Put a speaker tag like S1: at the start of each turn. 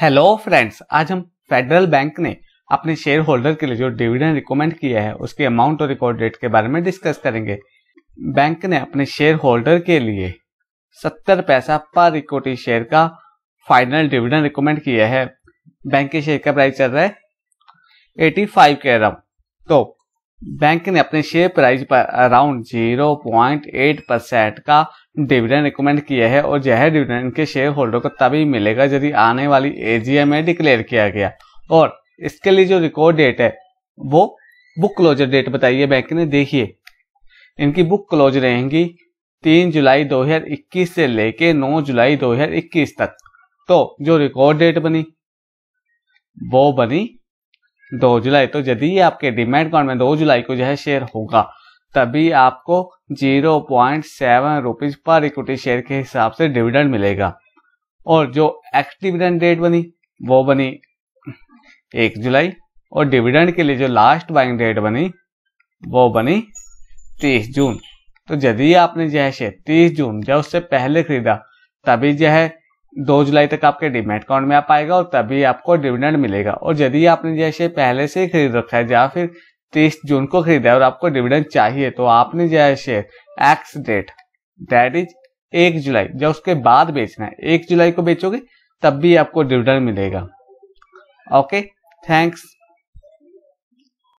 S1: hello friends आज हम federal bank ने अपने शेयर होल्डर के लिए जो डिविडेंड रिकमेंड किया है उसके अमाउंट और रिकॉर्ड डेट के बारे में डिस्कस करेंगे बैंक ने अपने शेयर होल्डर के लिए सत्तर पैसा पर इक्विटी शेयर का फाइनल डिविडेंड रिकमेंड किया है बैंक के शेयर का प्राइस चल रहा है एटी फाइव के अराउंड तो बैंक ने अपने शेयर प्राइस पर अराउंड 0.8 परसेंट का डिविडेंड रिकमेंड किया है और यह डिविडेंड के शेयर होल्डर को तभी मिलेगा यदि आने वाली एजीएम में डिक्लेयर किया गया और इसके लिए जो रिकॉर्ड डेट है वो बुक क्लोजर डेट बताइए बैंक ने देखिए इनकी बुक क्लोज रहेंगी तीन जुलाई 2021 से लेके 9 जुलाई 2021 तक तो जो रिकॉर्ड डेट बनी वो बनी दो जुलाई तो यदि आपके डिमेट अकाउंट में दो जुलाई को जो है शेयर होगा तभी आपको जीरो पॉइंट सेवन रुपीज पर इक्विटी शेयर के हिसाब से डिविडेंड मिलेगा और जो एक्स डिविडेंड डेट बनी वो बनी एक जुलाई और डिविडेंड के लिए जो लास्ट बाइंग डेट बनी वो बनी तीस जून तो यदि आपने जो है शेयर तीस जून जब उससे पहले खरीदा तभी जो है दो जुलाई तक आपके डिमेट अकाउंट में आ पाएगा और तभी आपको डिविडेंड मिलेगा और यदि आपने जैसे पहले से ही खरीद रखा है या फिर तीस जून को खरीदा है और आपको डिविडेंड चाहिए तो आपने जो है share ex date that is एक जुलाई या उसके बाद बेचना है एक जुलाई को बेचोगे तब भी आपको डिविडेंड मिलेगा ओके थैंक्स